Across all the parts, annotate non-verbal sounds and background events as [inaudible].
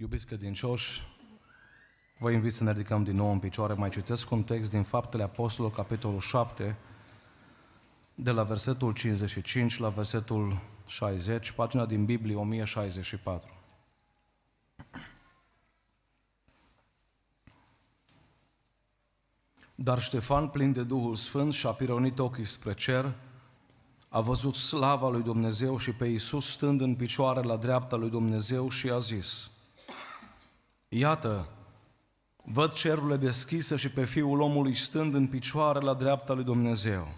Iubiți credincioși, vă invit să ne ridicăm din nou în picioare. Mai citesc un text din Faptele Apostolilor, capitolul 7, de la versetul 55 la versetul 60, pagina din Biblie 1064. Dar Ștefan, plin de Duhul Sfânt, și-a pironit ochii spre cer, a văzut slava lui Dumnezeu și pe Iisus stând în picioare la dreapta lui Dumnezeu și a zis – Iată, văd cerurile deschise și pe Fiul omului stând în picioare la dreapta lui Dumnezeu.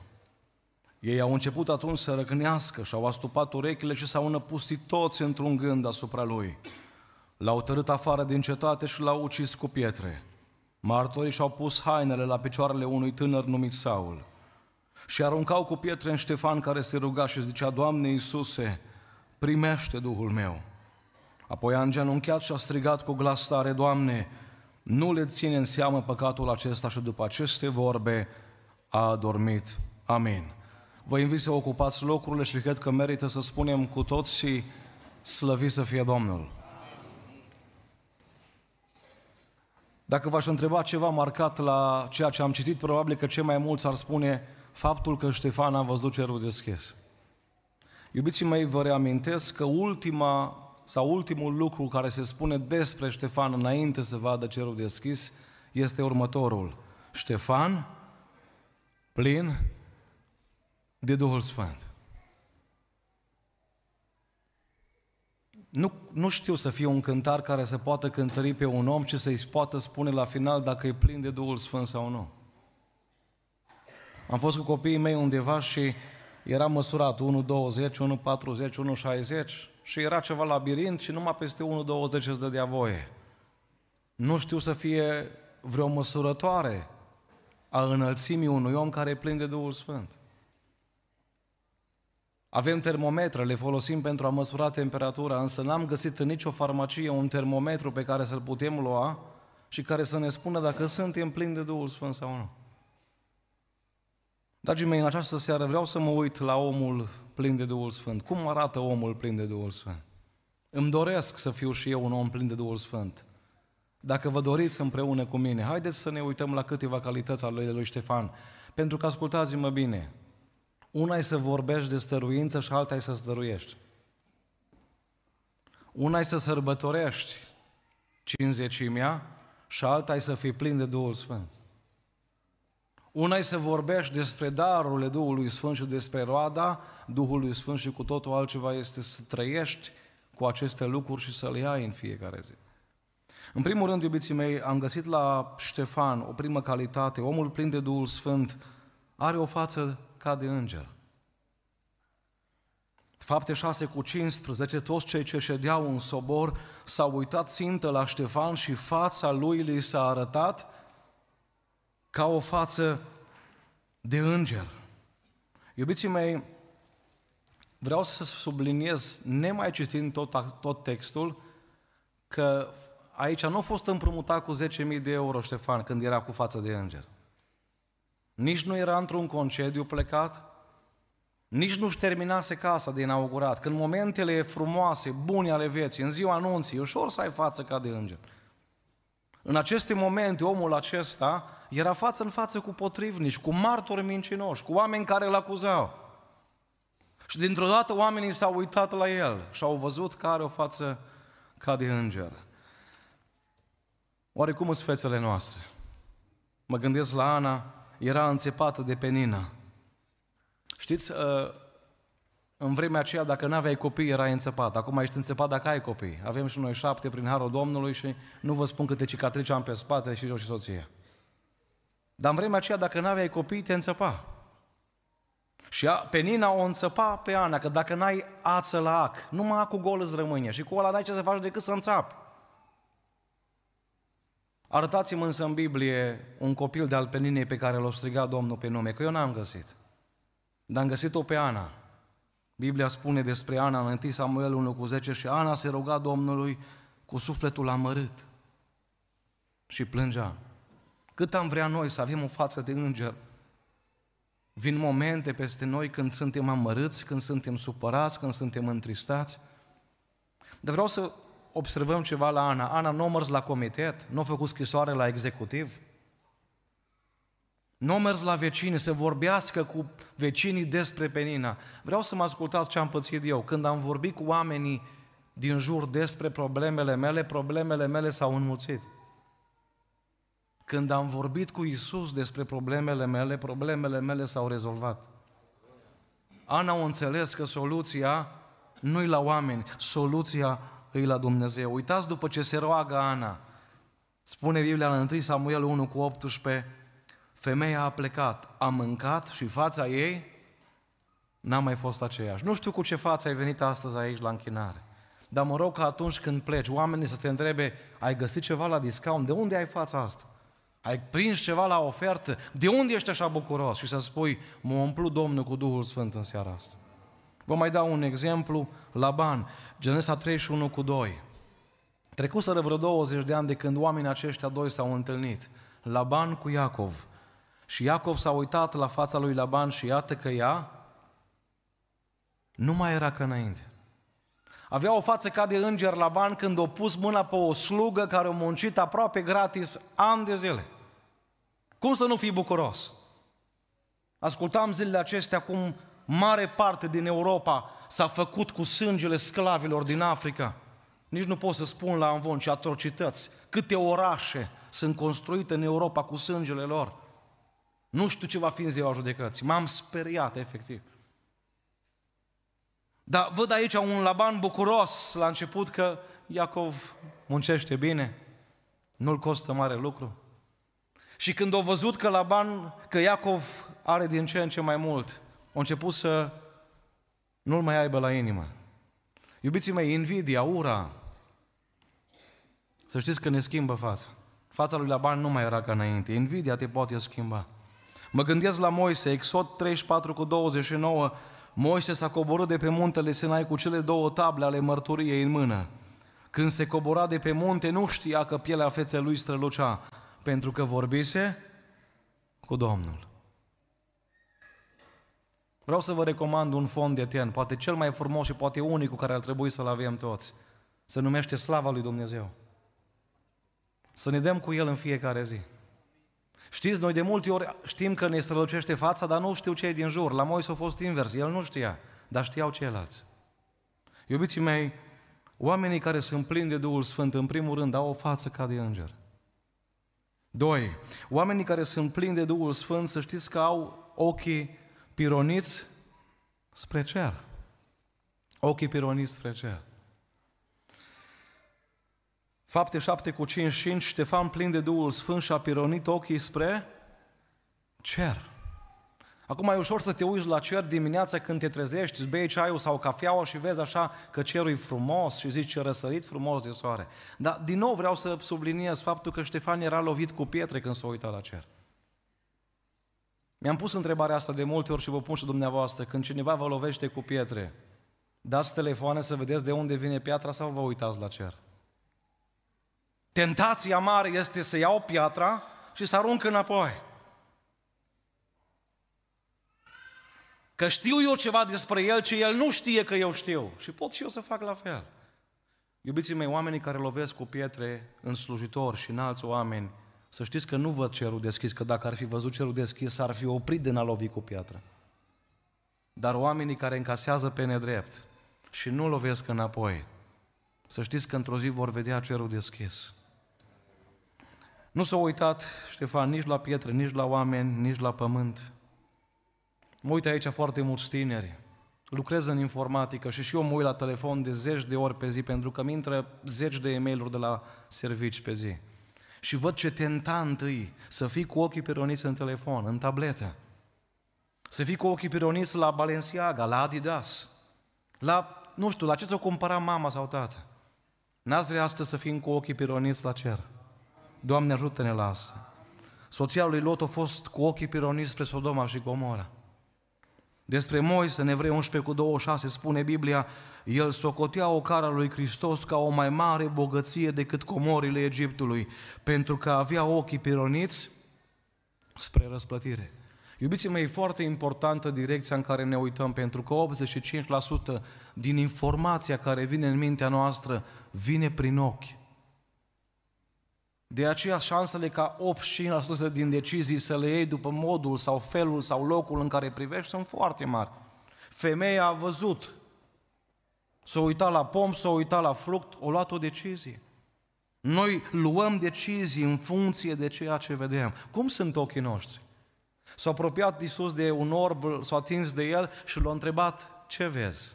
Ei au început atunci să răcnească și au astupat urechile și s-au năpustit toți într-un gând asupra lui. L-au tărât afară din cetate și l-au ucis cu pietre. Martorii și-au pus hainele la picioarele unui tânăr numit Saul și aruncau cu pietre în Ștefan care se ruga și zicea, Doamne Iisuse, primește Duhul meu. Apoi a îngenunchiat și a strigat cu glas tare, Doamne, nu le ține în seamă păcatul acesta și după aceste vorbe a adormit. Amin. Vă invit să ocupați locurile și cred că merită să spunem cu toții slăvi să fie Domnul. Dacă v-aș întreba ceva marcat la ceea ce am citit, probabil că cei mai mulți ar spune faptul că Ștefan a văzut cerul deschis. Iubiții mei, vă reamintesc că ultima sau ultimul lucru care se spune despre Ștefan înainte să vadă cerul deschis este următorul. Ștefan, plin de Duhul Sfânt. Nu, nu știu să fie un cântar care să poată cântări pe un om și să-i poată spune la final dacă e plin de Duhul Sfânt sau nu. Am fost cu copiii mei undeva și era măsurat 1,20, 1,40, 1,60 și era ceva labirint și numai peste 1.20 îți dădea voie. Nu știu să fie vreo măsurătoare a înălțimii unui om care e plin de Duhul Sfânt. Avem termometre, le folosim pentru a măsura temperatura, însă n-am găsit în nicio farmacie un termometru pe care să-l putem lua și care să ne spună dacă suntem plini de Duhul Sfânt sau nu. Dragii mei, în această seară vreau să mă uit la omul plin de Duhul Sfânt. Cum arată omul plin de Duhul Sfânt? Îmi doresc să fiu și eu un om plin de Duhul Sfânt. Dacă vă doriți împreună cu mine, haideți să ne uităm la câteva calități ale lui Ștefan. Pentru că ascultați-mă bine, una e să vorbești de stăruință și alta e să stăruiești. Una e să sărbătorești cinzecimea și alta e să fii plin de Duhul Sfânt. Una e să vorbești despre darurile Duhului Sfânt și despre roada Duhului Sfânt și cu totul altceva este să trăiești cu aceste lucruri și să le ai în fiecare zi. În primul rând, iubiții mei, am găsit la Ștefan o primă calitate. Omul plin de Duhul Sfânt are o față ca de înger. Fapte 6 cu 15, toți cei ce ședeau în sobor s-au uitat țintă la Ștefan și fața lui li s-a arătat ca o față de înger. Iubiții mei, vreau să subliniez, nemai citind tot, tot textul, că aici nu a fost împrumutat cu 10.000 de euro Ștefan când era cu față de înger. Nici nu era într-un concediu plecat, nici nu-și terminase casa de inaugurat. Când momentele frumoase, bune ale vieții, în ziua anunții, ușor să ai față ca de înger. În aceste momente, omul acesta era față în față cu potrivnici, cu martori mincinoși, cu oameni care îl acuzau. Și dintr-o dată oamenii s-au uitat la el și au văzut că are o față ca de înger. Oare cum sunt fețele noastre? Mă gândesc la Ana, era înțepată de penină. Știți, uh, în vremea aceea, dacă nu aveai copii, erai înțepat. Acum ești înțepat dacă ai copii. Avem și noi șapte prin Harul Domnului și nu vă spun câte cicatrici am pe spate și eu și soția. Dar în vremea aceea, dacă n-aveai copii, te înțăpa. Și pe Nina o înțăpa pe Ana, că dacă n-ai ață la ac, numai acul gol îți rămâne și cu ăla n-ai ce să faci decât să înțapi. Arătați-mă însă în Biblie un copil de al Peninei pe care l-a strigat Domnul pe nume, că eu n-am găsit. Dar am găsit-o pe Ana. Biblia spune despre Ana în 1 Samuel 1 cu 10 și Ana se ruga Domnului cu sufletul amărât și plângea. Cât am vrea noi să avem o față de înger, vin momente peste noi când suntem amărâți, când suntem supărați, când suntem întristați. Dar vreau să observăm ceva la Ana. Ana nu a mers la comitet, nu a făcut scrisoare la executiv, nu a mers la vecini să vorbească cu vecinii despre Penina. Vreau să mă ascultați ce am pățit eu. Când am vorbit cu oamenii din jur despre problemele mele, problemele mele s-au înmulțit. Când am vorbit cu Isus despre problemele mele, problemele mele s-au rezolvat. Ana a înțeles că soluția nu e la oameni, soluția e la Dumnezeu. Uitați după ce se roagă Ana. Spune Biblia în 1 Samuel 1 cu 18, femeia a plecat, a mâncat și fața ei n-a mai fost aceeași. Nu știu cu ce față ai venit astăzi aici la închinare, dar mă rog că atunci când pleci, oamenii să te întrebe, ai găsit ceva la discount? De unde ai fața asta? Ai prins ceva la ofertă? De unde ești așa bucuros? Și să spui, mă umplu Domnul cu Duhul Sfânt în seara asta. Vă mai dau un exemplu, Laban, Genesa 31 cu 2. Trecuseră vreo 20 de ani de când oamenii aceștia doi s-au întâlnit, Laban cu Iacov. Și Iacov s-a uitat la fața lui Laban și iată că ea nu mai era ca înainte. Avea o față ca de înger Laban când o pus mâna pe o slugă care a muncit aproape gratis ani de zile. Cum să nu fii bucuros? Ascultam zilele acestea cum mare parte din Europa s-a făcut cu sângele sclavilor din Africa. Nici nu pot să spun la învon ce atrocități, câte orașe sunt construite în Europa cu sângele lor. Nu știu ce va fi în ziua judecății. M-am speriat, efectiv. Dar văd aici un Laban bucuros la început că Iacov muncește bine, nu-l costă mare lucru. Și când au văzut că Laban, că Iacov are din ce în ce mai mult, au început să nu-l mai aibă la inimă. Iubiții mei, invidia, ura, să știți că ne schimbă fața. Fața lui Laban nu mai era ca înainte. Invidia te poate schimba. Mă gândesc la Moise, Exod 34 cu 29, Moise s-a coborât de pe muntele Sinai cu cele două table ale mărturiei în mână. Când se cobora de pe munte, nu știa că pielea feței lui strălucea, pentru că vorbise cu Domnul. Vreau să vă recomand un fond de ten, poate cel mai frumos și poate unicul care ar trebui să-l avem toți. Se numește Slava lui Dumnezeu. Să ne dăm cu el în fiecare zi. Știți, noi de multe ori știm că ne strălucește fața, dar nu știu ce e din jur. La Moise a fost invers, el nu știa, dar știau ceilalți. Iubiții mei, oamenii care sunt plini de Duhul Sfânt, în primul rând, au o față ca de înger. Doi, oamenii care sunt plini de Duhul Sfânt, să știți că au ochii pironiți spre cer. Ochii pironiți spre cer. Fapte 7 cu 5, 5, Ștefan plin de Duhul Sfânt și-a pironit ochii spre cer. Acum e ușor să te uiți la cer dimineața când te trezești, îți bei ceaiul sau cafeaua și vezi așa că cerul e frumos și zici răsărit frumos de soare. Dar din nou vreau să subliniez faptul că Ștefan era lovit cu pietre când s-a uitat la cer. Mi-am pus întrebarea asta de multe ori și vă pun și dumneavoastră. Când cineva vă lovește cu pietre, dați telefoane să vedeți de unde vine piatra sau vă uitați la cer? Tentația mare este să iau piatra și să arunc înapoi. Că știu eu ceva despre el ce el nu știe că eu știu. Și pot și eu să fac la fel. Iubiții mei, oamenii care lovesc cu pietre în slujitori și în alți oameni, să știți că nu văd cerul deschis, că dacă ar fi văzut cerul deschis, ar fi oprit din a lovi cu piatră. Dar oamenii care încasează pe nedrept și nu lovesc înapoi, să știți că într-o zi vor vedea cerul deschis. Nu s-a uitat Ștefan nici la pietre, nici la oameni, nici la pământ. Mă uit aici foarte mulți tineri, lucrez în informatică și și eu mă uit la telefon de zeci de ori pe zi pentru că mi intră zeci de e mail de la servici pe zi. Și văd ce tentant îi să fii cu ochii pironiți în telefon, în tabletă. Să fii cu ochii pironiți la Balenciaga, la Adidas, la, nu știu, la ce ți-o cumpăra mama sau tata. N-ați vrea astăzi să fim cu ochii pironiți la cer. Doamne ajută-ne la asta. Soția lui Lot a fost cu ochii pironiți spre Sodoma și Gomora. Despre Moise, în Evrei 11 cu 26, spune Biblia, el socotea o cara lui Hristos ca o mai mare bogăție decât comorile Egiptului, pentru că avea ochii pironiți spre răsplătire. Iubiții mei, e foarte importantă direcția în care ne uităm, pentru că 85% din informația care vine în mintea noastră vine prin ochi. De aceea șansele ca 85% din decizii să le iei după modul sau felul sau locul în care privești sunt foarte mari. Femeia a văzut, s-a uitat la pom, s-a uitat la fruct, a luat o decizie. Noi luăm decizii în funcție de ceea ce vedem. Cum sunt ochii noștri? S-a apropiat Iisus de un orb, s-a atins de el și l-a întrebat, ce vezi?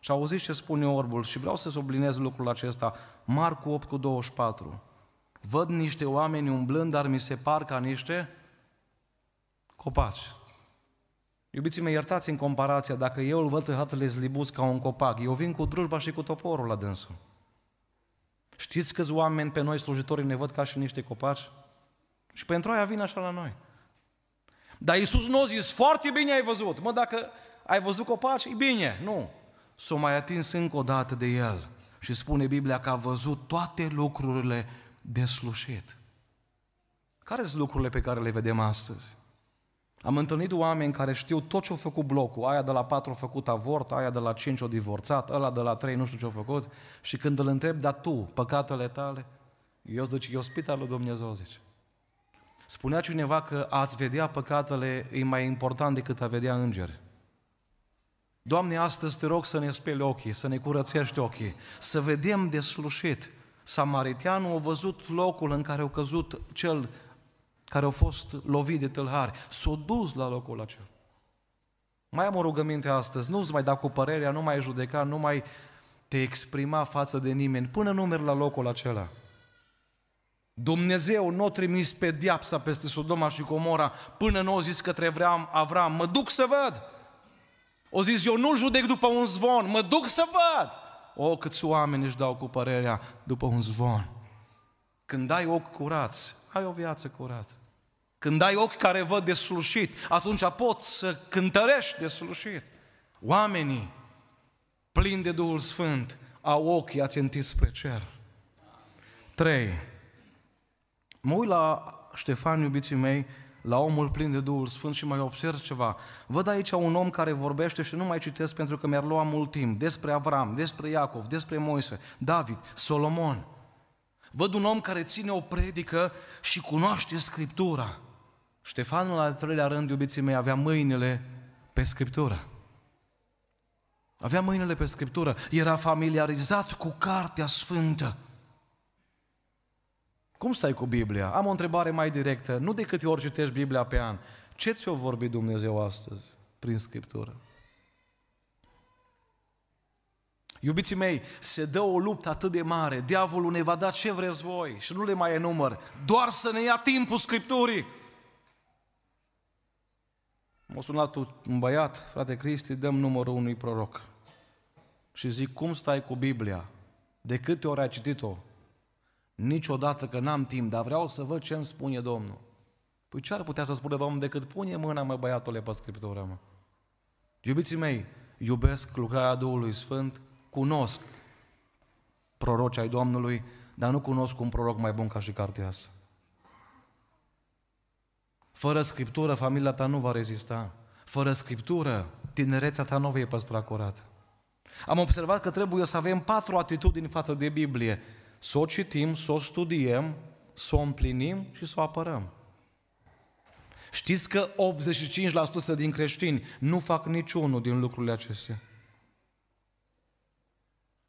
Și auziți ce spune orbul și vreau să subliniez lucrul acesta, Marcu 8 cu 24. Văd niște oameni umblând, dar mi se par ca niște copaci. Iubiții mei, iertați în comparația, dacă eu îl văd pe hatele ca un copac, eu vin cu drujba și cu toporul la dânsul. Știți câți oameni pe noi slujitorii ne văd ca și niște copaci? Și pentru aia vin așa la noi. Dar Iisus nu a zis, foarte bine ai văzut. Mă, dacă ai văzut copaci, e bine. Nu. S-o mai atins încă o dată de el. Și spune Biblia că a văzut toate lucrurile slușit. Care sunt lucrurile pe care le vedem astăzi? Am întâlnit oameni care știu tot ce au făcut blocul, aia de la 4 a făcut avort, aia de la 5 a divorțat, ăla de la 3 nu știu ce-a făcut și când îl întreb, dar tu, păcatele tale? Eu zic, e spitalul Dumnezeu, zice. Spunea cineva că ați vedea păcatele e mai important decât a vedea îngeri. Doamne, astăzi te rog să ne speli ochii, să ne curățești ochii, să vedem deslușit, samaritianul a văzut locul în care a căzut cel care a fost lovit de tâlhari. S-a dus la locul acela. Mai am o rugăminte astăzi, nu-ți mai da cu părerea, nu mai judeca, nu mai te exprima față de nimeni, până nu mergi la locul acela. Dumnezeu nu a trimis pe diapsa peste Sodoma și Comora până nu a zis către Avram, Avram mă duc să văd. O zis, eu nu judec după un zvon, mă duc să văd. O, câți oameni își dau cu părerea după un zvon. Când ai ochi curați, ai o viață curată. Când ai ochi care văd deslușit, atunci poți să cântărești deslușit. Oamenii plini de Duhul Sfânt au ochii ațintiți spre cer. 3. Mă uit la Ștefan, iubiții mei, la omul plin de Duhul Sfânt și mai observ ceva. Văd aici un om care vorbește și nu mai citesc pentru că mi-ar lua mult timp despre Avram, despre Iacov, despre Moise, David, Solomon. Văd un om care ține o predică și cunoaște Scriptura. Ștefanul al treilea rând, iubiții mei, avea mâinile pe Scriptura. Avea mâinile pe Scriptură, era familiarizat cu Cartea Sfântă. Cum stai cu Biblia? Am o întrebare mai directă. Nu de câte ori citești Biblia pe an. Ce ți-o vorbi Dumnezeu astăzi prin Scriptură? Iubiții mei, se dă o luptă atât de mare, diavolul ne va da ce vreți voi și nu le mai enumăr, doar să ne ia timpul Scripturii. M-a sunat un băiat, frate Cristi, dăm numărul unui proroc. Și zic, cum stai cu Biblia? De câte ori ai citit-o? niciodată că n-am timp, dar vreau să văd ce îmi spune Domnul. Păi ce ar putea să spună Domnul decât pune mâna, mă băiatule, pe Scriptură, mă. Iubiții mei, iubesc lucrarea Duhului Sfânt, cunosc proroci ai Domnului, dar nu cunosc un proroc mai bun ca și cartea asta. Fără Scriptură, familia ta nu va rezista. Fără Scriptură, tinerețea ta nu vei păstra curată. Am observat că trebuie să avem patru atitudini față de Biblie să o citim, să o studiem, să o împlinim și să o apărăm. Știți că 85% din creștini nu fac niciunul din lucrurile acestea.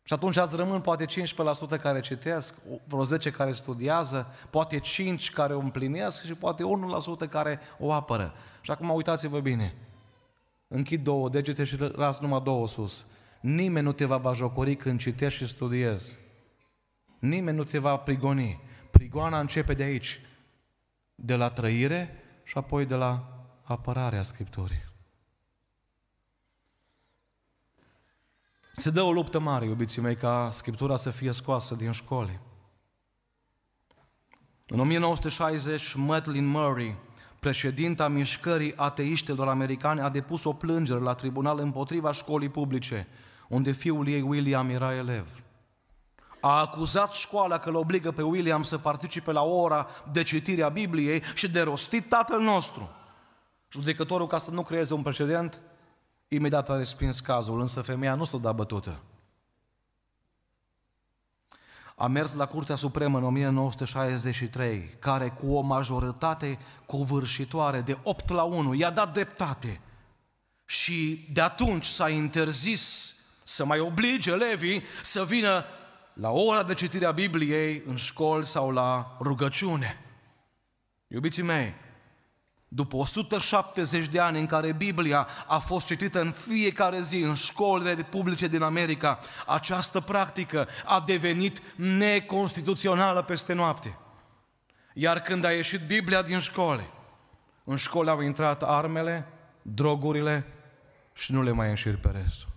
Și atunci ați rămân poate 15% care citesc, vreo 10 care studiază, poate 5 care o împlinesc și poate 1% care o apără. Și acum uitați-vă bine. Închid două degete și las numai două sus. Nimeni nu te va bajocori când citești și studiezi. Nimeni nu te va prigoni. Prigoana începe de aici. De la trăire și apoi de la apărarea Scripturii. Se dă o luptă mare, iubiții mei, ca Scriptura să fie scoasă din școli. În 1960, Madeline Murray, președinta mișcării ateiștilor americane, a depus o plângere la tribunal împotriva școlii publice, unde fiul ei, William, era elev a acuzat școala că îl obligă pe William să participe la ora de citire a Bibliei și de rostit tatăl nostru. Judecătorul, ca să nu creeze un precedent, imediat a respins cazul, însă femeia nu s-a dat bătută. A mers la Curtea Supremă în 1963, care cu o majoritate covârșitoare de 8 la 1 i-a dat dreptate. Și de atunci s-a interzis să mai oblige elevii să vină la ora de citire a Bibliei, în școli sau la rugăciune. Iubiții mei, după 170 de ani în care Biblia a fost citită în fiecare zi în școlile publice din America, această practică a devenit neconstituțională peste noapte. Iar când a ieșit Biblia din școli, în școli au intrat armele, drogurile și nu le mai înșir pe restul.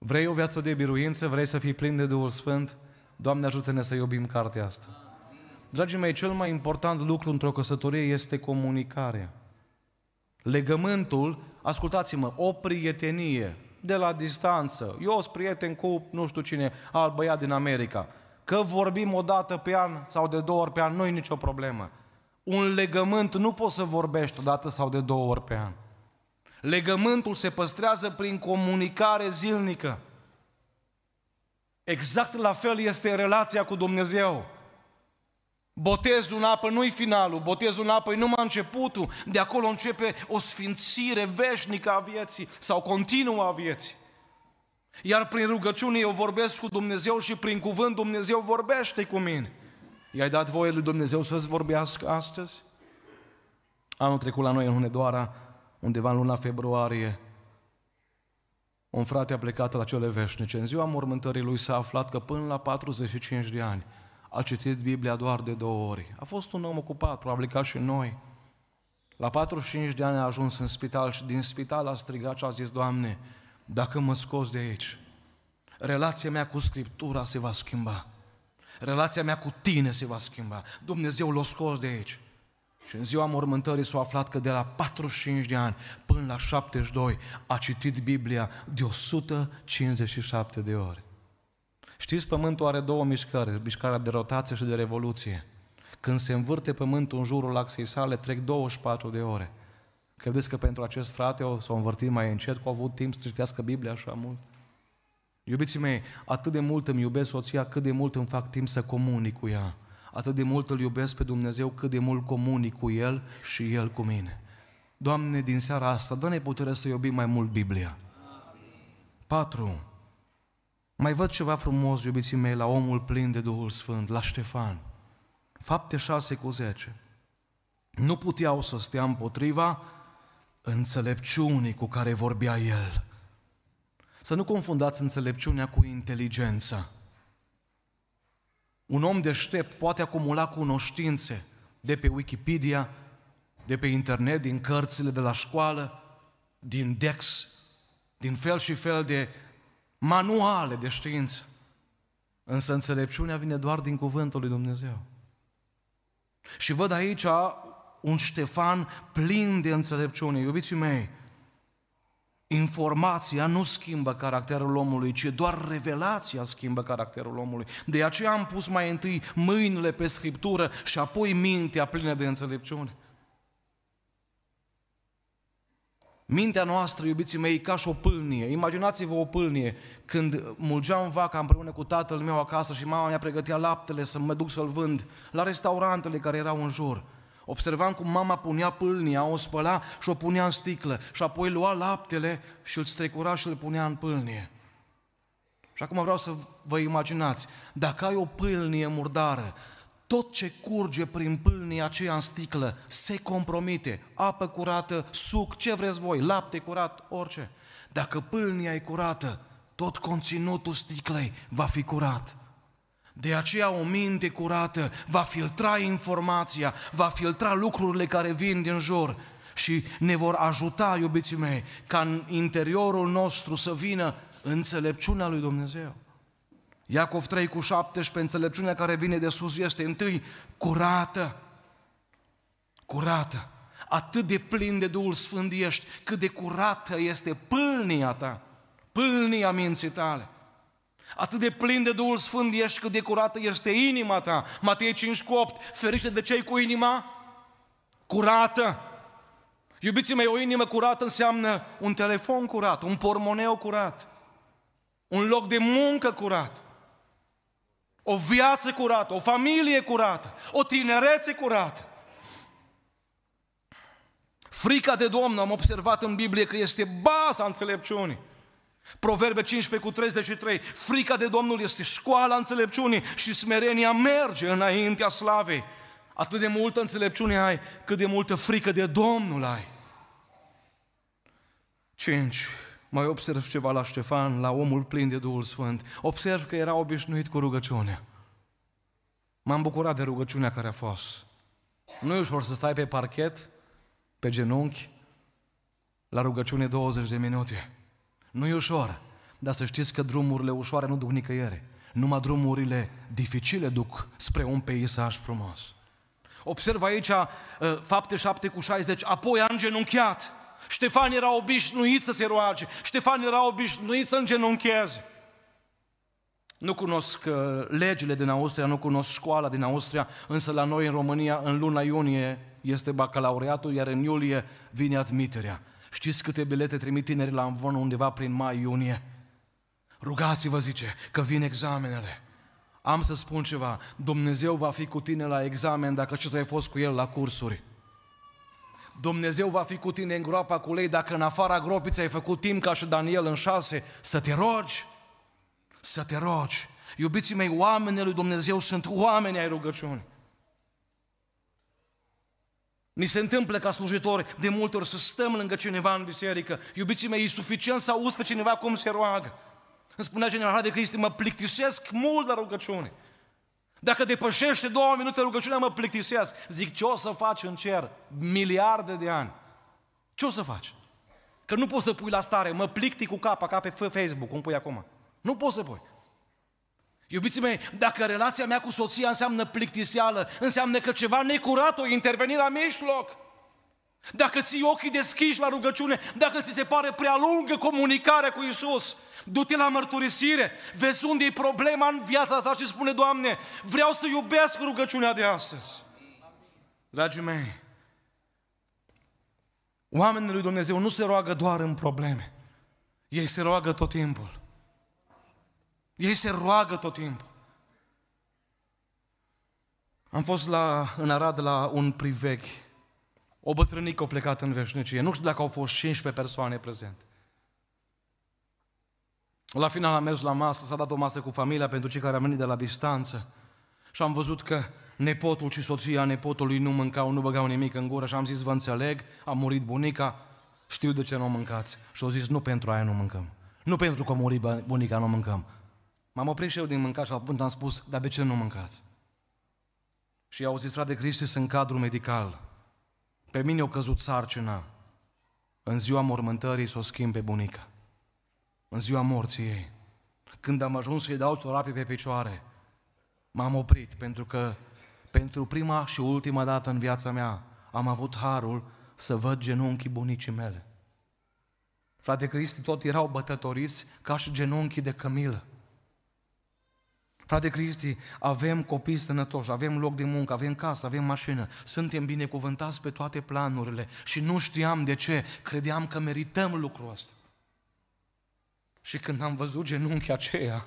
Vrei o viață de biruință? Vrei să fii plin de Duhul Sfânt? Doamne ajută-ne să iubim cartea asta. Dragii mei, cel mai important lucru într-o căsătorie este comunicarea. Legământul, ascultați-mă, o prietenie de la distanță. Eu sunt prieten cu nu știu cine, al băiat din America. Că vorbim o dată pe an sau de două ori pe an, nu e nicio problemă. Un legământ nu poți să vorbești o dată sau de două ori pe an. Legământul se păstrează prin comunicare zilnică. Exact la fel este relația cu Dumnezeu. Botezul în apă nu-i finalul, botezul în apă e numai începutul, de acolo începe o sfințire veșnică a vieții sau continuă a vieții. Iar prin rugăciune eu vorbesc cu Dumnezeu și prin cuvânt Dumnezeu vorbește cu mine. I-ai dat voie lui Dumnezeu să-ți vorbească astăzi? Anul trecut la noi în Hunedoara undeva în luna februarie, un frate a plecat la cele veșnice. În ziua mormântării lui s-a aflat că până la 45 de ani a citit Biblia doar de două ori. A fost un om ocupat, probabil ca și noi. La 45 de ani a ajuns în spital și din spital a strigat și a zis, Doamne, dacă mă scos de aici, relația mea cu Scriptura se va schimba. Relația mea cu Tine se va schimba. Dumnezeu l-a scos de aici. Și în ziua mormântării s-a aflat că de la 45 de ani până la 72 a citit Biblia de 157 de ori. Știți, pământul are două mișcări, mișcarea de rotație și de revoluție. Când se învârte pământul în jurul axei sale, trec 24 de ore. Credeți că pentru acest frate o să o învârtim mai încet, că a avut timp să citească Biblia așa mult? Iubiții mei, atât de mult îmi iubesc soția, cât de mult îmi fac timp să comunic cu ea atât de mult îl iubesc pe Dumnezeu, cât de mult comunic cu El și El cu mine. Doamne, din seara asta, dă-ne putere să iubim mai mult Biblia. 4. Mai văd ceva frumos, iubiții mei, la omul plin de Duhul Sfânt, la Ștefan. Fapte 6 cu 10. Nu puteau să stea împotriva înțelepciunii cu care vorbea el. Să nu confundați înțelepciunea cu inteligența. Un om deștept poate acumula cunoștințe de pe Wikipedia, de pe internet, din cărțile de la școală, din DEX, din fel și fel de manuale de știință. Însă înțelepciunea vine doar din cuvântul lui Dumnezeu. Și văd aici un Ștefan plin de înțelepciune. Iubiții mei, Informația nu schimbă caracterul omului, ci doar revelația schimbă caracterul omului. De aceea am pus mai întâi mâinile pe Scriptură și apoi mintea plină de înțelepciune. Mintea noastră, iubiții mei, e ca și o pâlnie. Imaginați-vă o pâlnie. Când mulgeam vaca împreună cu tatăl meu acasă și mama mea pregătea laptele să mă duc să-l vând la restaurantele care erau în jur. Observam cum mama punea pâlnia, o spăla și o punea în sticlă și apoi lua laptele și îl strecura și îl punea în pâlnie. Și acum vreau să vă imaginați, dacă ai o pâlnie murdară, tot ce curge prin pâlnia aceea în sticlă se compromite. Apă curată, suc, ce vreți voi, lapte curat, orice. Dacă pâlnia e curată, tot conținutul sticlei va fi curat. De aceea o minte curată va filtra informația, va filtra lucrurile care vin din jur și ne vor ajuta, iubiții mei, ca în interiorul nostru să vină înțelepciunea lui Dumnezeu. Iacov 3 cu 17, înțelepciunea care vine de sus este întâi curată, curată. Atât de plin de Duhul Sfânt ești, cât de curată este pâlnia ta, pâlnia minții tale. Atât de plin de Duhul Sfânt ești cât de curată este inima ta. Matei 5 cu 8, ferește de cei cu inima curată. Iubiții mei, o inimă curată înseamnă un telefon curat, un pormoneu curat, un loc de muncă curat, o viață curată, o familie curată, o tinerețe curată. Frica de Domnul, am observat în Biblie că este baza înțelepciunii. Proverbe 15 cu 33. Frica de Domnul este școala înțelepciunii și smerenia merge înaintea slavei. Atât de multă înțelepciune ai, cât de multă frică de Domnul ai. 5. Mai observ ceva la Ștefan, la omul plin de Duhul Sfânt. Observ că era obișnuit cu rugăciunea. M-am bucurat de rugăciunea care a fost. Nu e ușor să stai pe parchet, pe genunchi, la rugăciune 20 de minute. Nu e ușor, dar să știți că drumurile ușoare nu duc nicăieri. Numai drumurile dificile duc spre un peisaj frumos. Observ aici uh, fapte 7 cu 60, apoi am genunchiat. Ștefan era obișnuit să se roage, Ștefan era obișnuit să îngenuncheze. Nu cunosc uh, legile din Austria, nu cunosc școala din Austria, însă la noi în România, în luna iunie, este bacalaureatul, iar în iulie vine admiterea. Știți câte bilete trimit tineri la învon undeva prin mai-iunie? Rugați-vă, zice, că vin examenele. Am să spun ceva, Dumnezeu va fi cu tine la examen dacă și tu ai fost cu El la cursuri. Dumnezeu va fi cu tine în groapa cu lei dacă în afara gropii ți-ai făcut timp ca și Daniel în șase să te rogi, să te rogi. Iubiții mei, oamenii lui Dumnezeu sunt oameni ai rugăciunii. Ni se întâmplă ca slujitori de multe ori să stăm lângă cineva în biserică. Iubiții mei, e suficient să auzi pe cineva cum se roagă. Îmi spunea cineva de Cristi, mă plictisesc mult la rugăciune. Dacă depășește două minute rugăciunea, mă plictisesc. Zic, ce o să faci în cer? Miliarde de ani. Ce o să faci? Că nu poți să pui la stare, mă plictic cu capa, ca pe Facebook, cum pui acum. Nu poți să pui. Iubiții mei, dacă relația mea cu soția înseamnă plictiseală, înseamnă că ceva necurat o interveni la mijloc. Dacă ții ochii deschiși la rugăciune, dacă ți se pare prea lungă comunicarea cu Isus, du-te la mărturisire, vezi unde e problema în viața ta și spune, Doamne, vreau să iubesc rugăciunea de astăzi. Dragii mei, oamenii lui Dumnezeu nu se roagă doar în probleme. Ei se roagă tot timpul. Ei se roagă tot timpul. Am fost la, în Arad la un priveg. O bătrânică a plecat în veșnicie. Nu știu dacă au fost 15 persoane prezente. La final am mers la masă, s-a dat o masă cu familia pentru cei care au venit de la distanță. Și am văzut că nepotul și soția nepotului nu mâncau, nu băgau nimic în gură și am zis, vă înțeleg, a murit bunica, știu de ce nu mâncați. Și au zis, nu pentru aia nu mâncăm. Nu pentru că a murit bunica, nu mâncăm. M-am oprit și eu din mâncat și la punct am spus, dar de ce nu mâncați? Și i-au zis, frate Cristi, în cadru medical. Pe mine au căzut sarcina. În ziua mormântării s-o pe bunica. În ziua morții ei. Când am ajuns să-i dau ciorapii pe picioare, m-am oprit pentru că pentru prima și ultima dată în viața mea am avut harul să văd genunchii bunicii mele. Frate Cristi tot erau bătătoriți ca și genunchii de cămilă. Frate Cristi, avem copii sănătoși, avem loc de muncă, avem casă, avem mașină, suntem binecuvântați pe toate planurile și nu știam de ce, credeam că merităm lucrul ăsta. Și când am văzut genunchii aceea,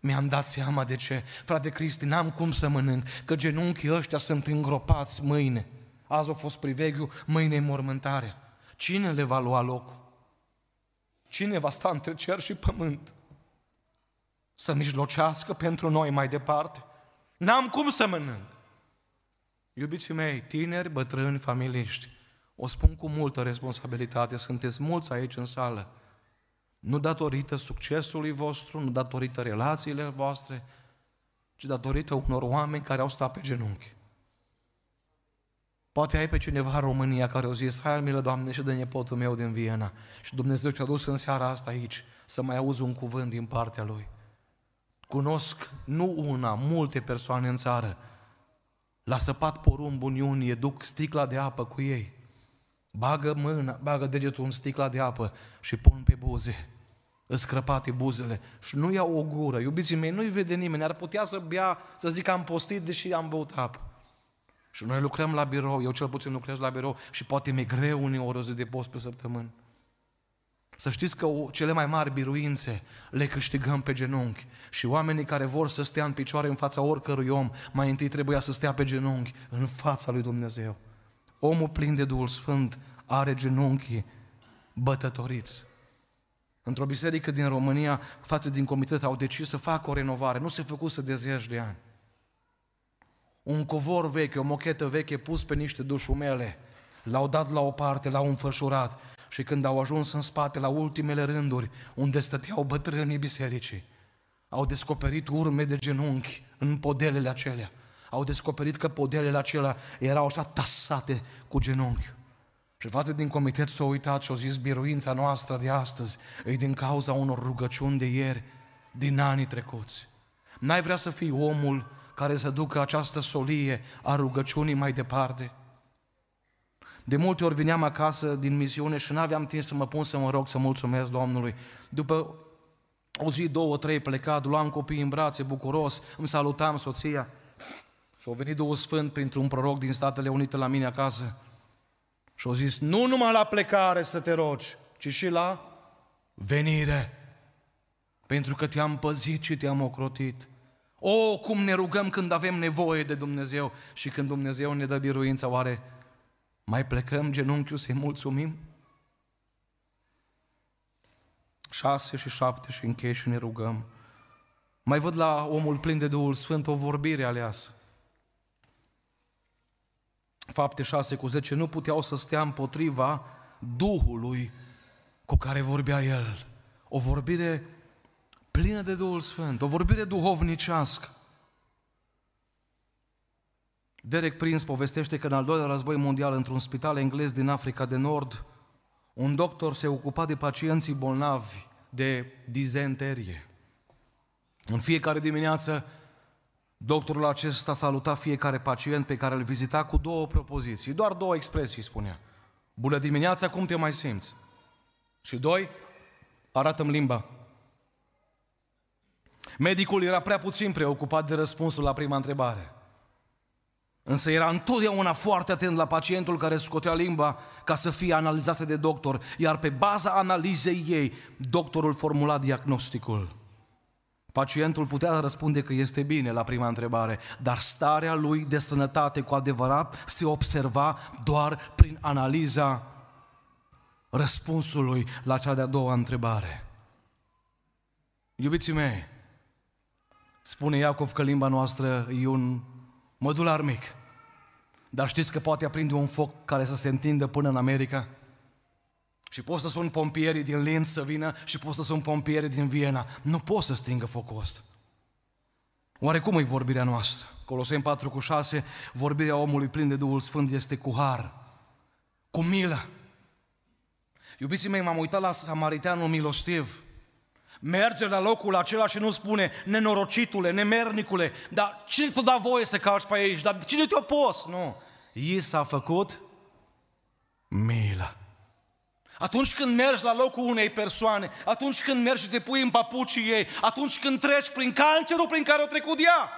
mi-am dat seama de ce. Frate Cristi, n-am cum să mănânc, că genunchii ăștia sunt îngropați mâine. Azi a fost priveghiu, mâine e mormântarea. Cine le va lua locul? Cine va sta între cer și pământ? să mijlocească pentru noi mai departe. N-am cum să mănânc. Iubiții mei, tineri, bătrâni, familiști, o spun cu multă responsabilitate, sunteți mulți aici în sală. Nu datorită succesului vostru, nu datorită relațiilor voastre, ci datorită unor oameni care au stat pe genunchi. Poate ai pe cineva în România care au zis, hai milă, Doamne, și de nepotul meu din Viena. Și Dumnezeu te-a dus în seara asta aici să mai auzi un cuvânt din partea lui. Cunosc nu una, multe persoane în țară. La săpat porumb iunie, duc sticla de apă cu ei. Bagă mâna, bagă degetul în sticla de apă și pun pe buze. Îscrăpate buzele și nu iau o gură. Iubiții mei, nu-i vede nimeni. Ar putea să bea, să zic am postit, deși am băut apă. Și noi lucrăm la birou, eu cel puțin lucrez la birou și poate mi-e greu uneori o zi de post pe săptămână. Să știți că cele mai mari biruințe le câștigăm pe genunchi și oamenii care vor să stea în picioare în fața oricărui om, mai întâi trebuia să stea pe genunchi în fața lui Dumnezeu. Omul plin de Duhul Sfânt are genunchii bătătoriți. Într-o biserică din România, față din comitet, au decis să facă o renovare. Nu se făcuse de zeci de ani. Un covor vechi, o mochetă veche pus pe niște dușumele, l-au dat la o parte, l-au înfășurat și când au ajuns în spate la ultimele rânduri, unde stăteau bătrânii bisericii, au descoperit urme de genunchi în podelele acelea. Au descoperit că podelele acelea erau așa tasate cu genunchi. față din comitet s-au uitat și au zis, biruința noastră de astăzi e din cauza unor rugăciuni de ieri, din anii trecuți. N-ai vrea să fii omul care să ducă această solie a rugăciunii mai departe? De multe ori veneam acasă din misiune și n-aveam timp să mă pun să mă rog să mulțumesc Domnului. După o zi, două, trei plecat, luam copii în brațe, bucuros, îmi salutam soția. Și a venit Duhul Sfânt printr-un proroc din Statele Unite la mine acasă. Și a zis, nu numai la plecare să te rogi, ci și la venire. Pentru că te-am păzit și te-am ocrotit. O, oh, cum ne rugăm când avem nevoie de Dumnezeu și când Dumnezeu ne dă biruința, oare mai plecăm genunchiul să-i mulțumim? 6 și 7 și închei și ne rugăm. Mai văd la omul plin de Duhul Sfânt o vorbire aleasă. Fapte 6 cu 10 nu puteau să stea împotriva Duhului cu care vorbea el. O vorbire plină de Duhul Sfânt, o vorbire duhovnicească. Derek Prince povestește că în al doilea război mondial, într-un spital englez din Africa de Nord, un doctor se ocupa de pacienții bolnavi de dizenterie. În fiecare dimineață, doctorul acesta saluta fiecare pacient pe care îl vizita cu două propoziții, doar două expresii, spunea. Bună dimineața, cum te mai simți? Și doi, arată-mi limba. Medicul era prea puțin preocupat de răspunsul la prima întrebare. Însă era întotdeauna foarte atent la pacientul care scotea limba ca să fie analizată de doctor, iar pe baza analizei ei, doctorul formula diagnosticul. Pacientul putea răspunde că este bine la prima întrebare, dar starea lui de sănătate cu adevărat se observa doar prin analiza răspunsului la cea de-a doua întrebare. Iubiții mei, spune Iacov că limba noastră e un mădular mic. Dar știți că poate aprinde un foc care să se întindă până în America? Și pot să sun pompierii din Linz să vină și pot să sun pompierii din Viena. Nu pot să stingă focul ăsta. Oare cum e vorbirea noastră? Colosem 4 cu 6, vorbirea omului plin de Duhul Sfânt este cu har, cu milă. Iubiții mei, m-am uitat la samariteanul milostiv merge la locul acela și nu spune nenorocitule, nemernicule, dar cine te a dat voie să calci pe aici? Dar cine te-a pus? Nu. I s-a făcut milă. Atunci când mergi la locul unei persoane, atunci când mergi și te pui în papucii ei, atunci când treci prin cancerul prin care o trecut ea,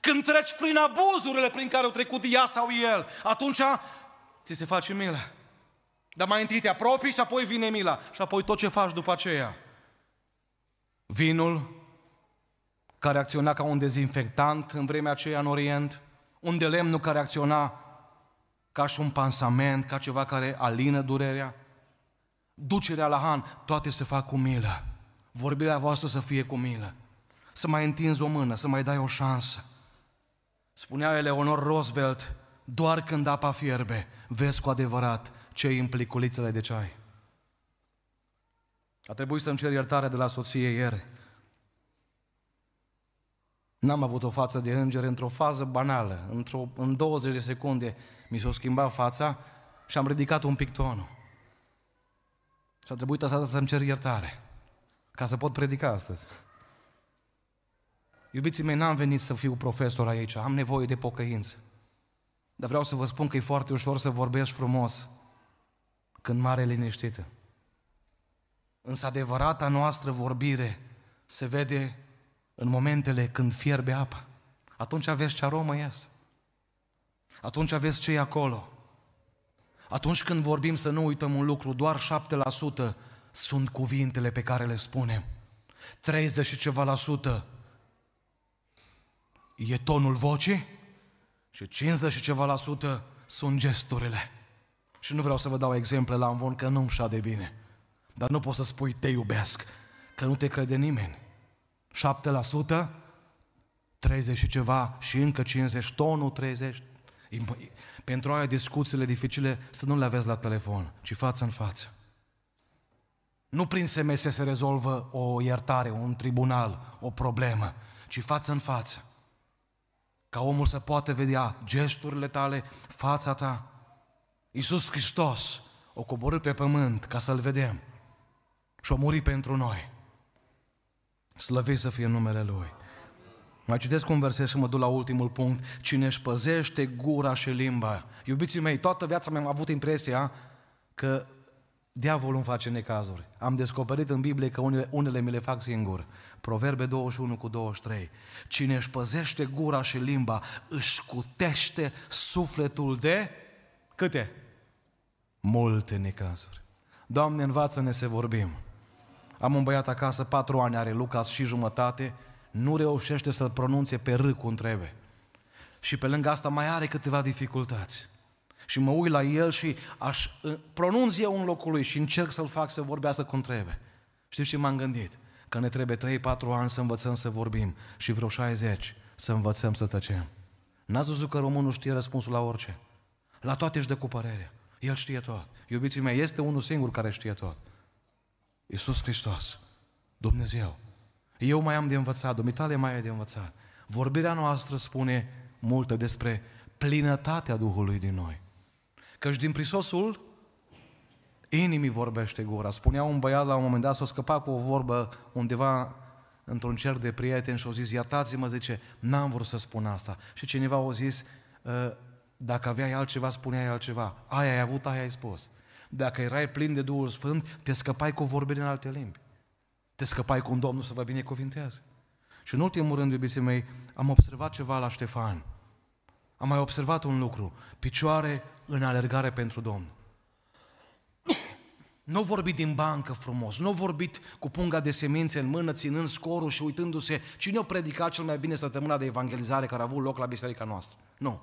când treci prin abuzurile prin care o trecut ea sau el, atunci ți se face milă. Dar mai întâi te apropii și apoi vine mila. Și apoi tot ce faci după aceea Vinul, care acționa ca un dezinfectant în vremea aceea în Orient, un de lemnul care acționa ca și un pansament, ca ceva care alină durerea, ducerea la han, toate se fac cu milă. Vorbirea voastră să fie cu milă. Să mai întinzi o mână, să mai dai o șansă. Spunea Eleonor Roosevelt, doar când apa fierbe, vezi cu adevărat ce impliculițele de ceai. A trebuit să-mi cer iertare de la soție ieri. N-am avut o față de înger într-o fază banală. Într-o, în 20 de secunde mi s-a schimbat fața și am ridicat un pic tonul. Și a trebuit asta să-mi cer iertare. Ca să pot predica astăzi. Iubiții mei, n-am venit să fiu profesor aici. Am nevoie de pocăință. Dar vreau să vă spun că e foarte ușor să vorbești frumos când mare liniștită. Însă adevărata noastră vorbire se vede în momentele când fierbe apa. Atunci aveți ce aromă iasă. Atunci aveți ce e acolo. Atunci când vorbim să nu uităm un lucru, doar 7% sunt cuvintele pe care le spunem. 30 și ceva la sută e tonul vocii și 50 și ceva la sută sunt gesturile. Și nu vreau să vă dau exemple la învon că nu-mi șade bine. Dar nu poți să spui te iubesc, că nu te crede nimeni. 7%, 30 și ceva și încă 50, tonul 30. Pentru aia discuțiile dificile să nu le aveți la telefon, ci față în față. Nu prin SMS se rezolvă o iertare, un tribunal, o problemă, ci față în față. Ca omul să poată vedea gesturile tale, fața ta. Iisus Hristos o coborât pe pământ ca să-L vedem și a murit pentru noi. Slăvit să fie numele Lui. Mai citesc un verset și mă duc la ultimul punct. Cine își păzește gura și limba. Iubiții mei, toată viața mi-am avut impresia că diavolul îmi face necazuri. Am descoperit în Biblie că unele, unele mi le fac singur. Proverbe 21 cu 23. Cine își păzește gura și limba, își cutește sufletul de câte? Multe necazuri. Doamne, învață-ne să vorbim. Am un băiat acasă, patru ani are Lucas și jumătate, nu reușește să-l pronunțe pe râ cum trebuie. Și pe lângă asta mai are câteva dificultăți. Și mă uit la el și aș pronunț eu în locul lui și încerc să-l fac să vorbească cum trebuie. Știți ce m-am gândit? Că ne trebuie 3-4 ani să învățăm să vorbim și vreo 60 să învățăm să tăcem. N-ați văzut că românul știe răspunsul la orice. La toate își dă cu părerea. El știe tot. Iubiții mei, este unul singur care știe tot. Iisus Hristos, Dumnezeu, eu mai am de învățat, dumitale mai ai de învățat. Vorbirea noastră spune multă despre plinătatea Duhului din noi. Căci din prisosul inimii vorbește gura. Spunea un băiat la un moment dat, s-a scăpat cu o vorbă undeva într-un cer de prieteni și au zis, iertați-mă, zice, n-am vrut să spun asta. Și cineva a zis, ă, dacă aveai altceva, spuneai altceva. Aia ai avut, aia ai spus dacă erai plin de Duhul Sfânt, te scăpai cu vorbire în alte limbi. Te scăpai cu un Domnul să vă binecuvintează. Și în ultimul rând, iubiții mei, am observat ceva la Ștefan. Am mai observat un lucru. Picioare în alergare pentru Domnul. [coughs] Nu au vorbit din bancă frumos, nu au vorbit cu punga de semințe în mână, ținând scorul și uitându-se cine a predicat cel mai bine săptămâna de evangelizare care a avut loc la biserica noastră. Nu.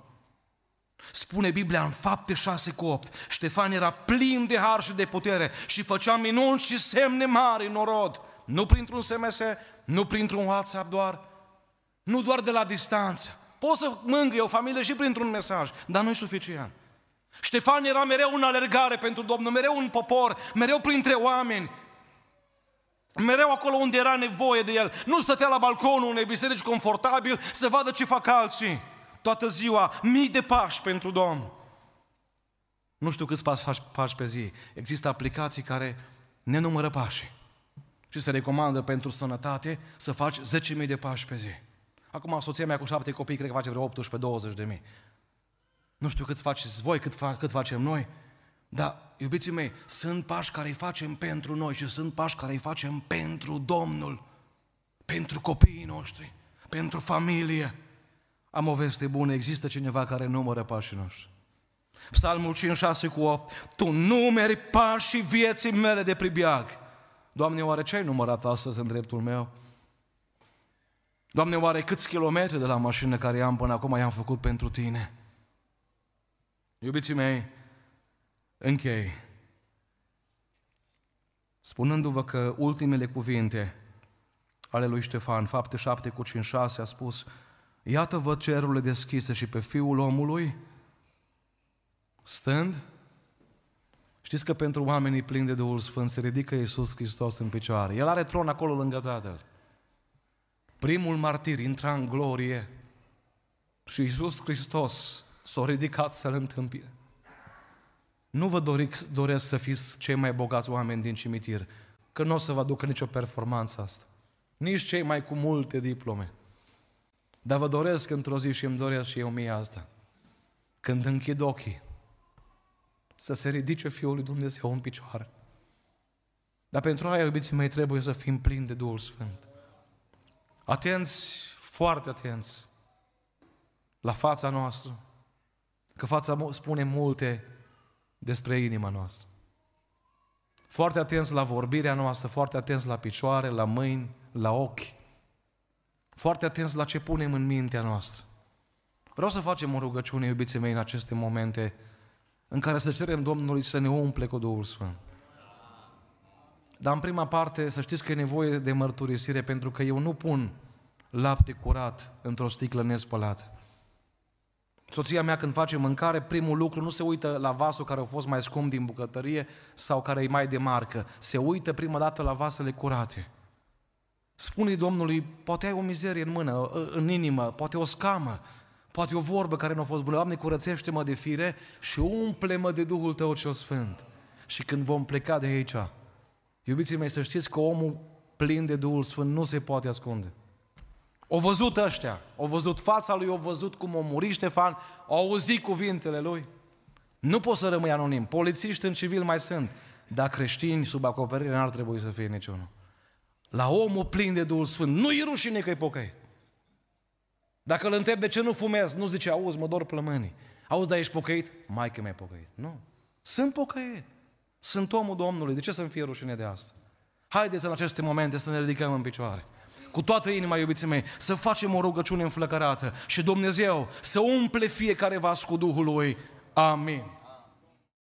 Spune Biblia în fapte 6 cu 8, Ștefan era plin de har și de putere și făcea minuni și semne mari în orod. Nu printr-un SMS, nu printr-un WhatsApp doar, nu doar de la distanță. Poți să mângâie o familie și printr-un mesaj, dar nu-i suficient. Ștefan era mereu în alergare pentru Domnul, mereu în popor, mereu printre oameni. Mereu acolo unde era nevoie de el. Nu stătea la balconul unei biserici confortabil să vadă ce fac alții toată ziua, mii de pași pentru Domn. Nu știu câți pași faci, pași pe zi. Există aplicații care ne numără pașii. Și se recomandă pentru sănătate să faci 10.000 de pași pe zi. Acum soția mea cu șapte copii cred că face vreo 18-20 de mii. Nu știu cât faceți voi, cât, fa- cât facem noi, dar, iubiții mei, sunt pași care îi facem pentru noi și sunt pași care îi facem pentru Domnul, pentru copiii noștri, pentru familie. Am o veste bună, există cineva care numără pașii noștri. Psalmul 5, 6 cu 8. Tu numeri pașii vieții mele de pribiag. Doamne, oare ce ai numărat astăzi în dreptul meu? Doamne, oare câți kilometri de la mașină care am până acum i-am făcut pentru Tine? Iubiții mei, închei. Spunându-vă că ultimele cuvinte ale lui Ștefan, fapte 7 cu 5, 6, a spus, Iată vă cerurile deschise și pe Fiul omului stând. Știți că pentru oamenii plini de Duhul Sfânt se ridică Iisus Hristos în picioare. El are tron acolo lângă Tatăl. Primul martir intra în glorie și Iisus Hristos s-a ridicat să-L întâmpine. Nu vă doric, doresc să fiți cei mai bogați oameni din cimitir, că nu o să vă aducă nicio performanță asta. Nici cei mai cu multe diplome. Dar vă doresc într-o zi și îmi doresc și eu mie asta. Când închid ochii, să se ridice Fiul lui Dumnezeu în picioare. Dar pentru aia, iubiții mei, trebuie să fim plini de Duhul Sfânt. Atenți, foarte atenți la fața noastră, că fața spune multe despre inima noastră. Foarte atenți la vorbirea noastră, foarte atenți la picioare, la mâini, la ochi foarte atenți la ce punem în mintea noastră. Vreau să facem o rugăciune, iubiții mei, în aceste momente în care să cerem Domnului să ne umple cu Duhul Sfânt. Dar în prima parte să știți că e nevoie de mărturisire pentru că eu nu pun lapte curat într-o sticlă nespălată. Soția mea când face mâncare, primul lucru nu se uită la vasul care a fost mai scump din bucătărie sau care e mai de marcă. Se uită prima dată la vasele curate. Spune-i Domnului, poate ai o mizerie în mână, în inimă, poate o scamă, poate o vorbă care nu a fost bună. Doamne, curățește-mă de fire și umple-mă de Duhul Tău cel Sfânt. Și când vom pleca de aici, iubiții mei, să știți că omul plin de Duhul Sfânt nu se poate ascunde. O văzut ăștia, o văzut fața lui, o văzut cum o muri Ștefan, au auzit cuvintele lui. Nu poți să rămâi anonim. Polițiști în civil mai sunt, dar creștini sub acoperire n-ar trebui să fie niciunul la omul plin de Duhul Sfânt. Nu-i rușine că e pocăit. Dacă îl întreb de ce nu fumez, nu zice, auzi, mă dor plămânii. Auzi, dar ești pocăit? Mai că mai pocăit. Nu. Sunt pocăit. Sunt omul Domnului. De ce să-mi fie rușine de asta? Haideți în aceste momente să ne ridicăm în picioare. Cu toată inima, iubiții mei, să facem o rugăciune înflăcărată și Dumnezeu să umple fiecare vas cu Duhul Lui. Amin.